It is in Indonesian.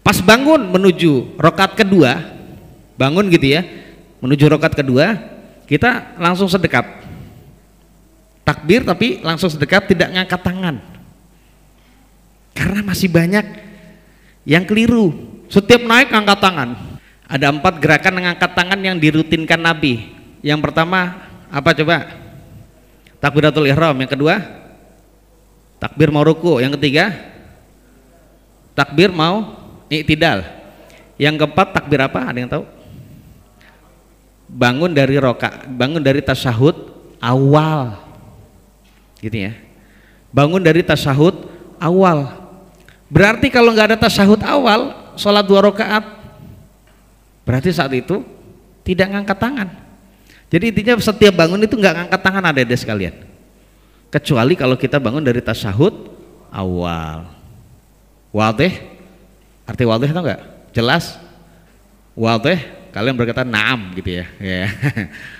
Pas bangun menuju rokat kedua, bangun gitu ya, menuju rokat kedua, kita langsung sedekat. Takbir tapi langsung sedekat, tidak ngangkat tangan. Karena masih banyak yang keliru. Setiap naik angkat tangan. Ada empat gerakan mengangkat tangan yang dirutinkan Nabi. Yang pertama apa coba? Takbiratul ihram. Yang kedua takbir mau ruku. Yang ketiga takbir mau Iktidal. Yang keempat takbir apa? Ada yang tahu? Bangun dari roka, bangun dari tasahud awal. Gitu ya. Bangun dari tasahud awal. Berarti kalau nggak ada tasahud awal, sholat dua rakaat, berarti saat itu tidak ngangkat tangan. Jadi intinya setiap bangun itu nggak ngangkat tangan ada deh sekalian. Kecuali kalau kita bangun dari tasahud awal. Wadih? Arti wadih atau enggak? Jelas? Wadih? Kalian berkata naam gitu ya. Yeah.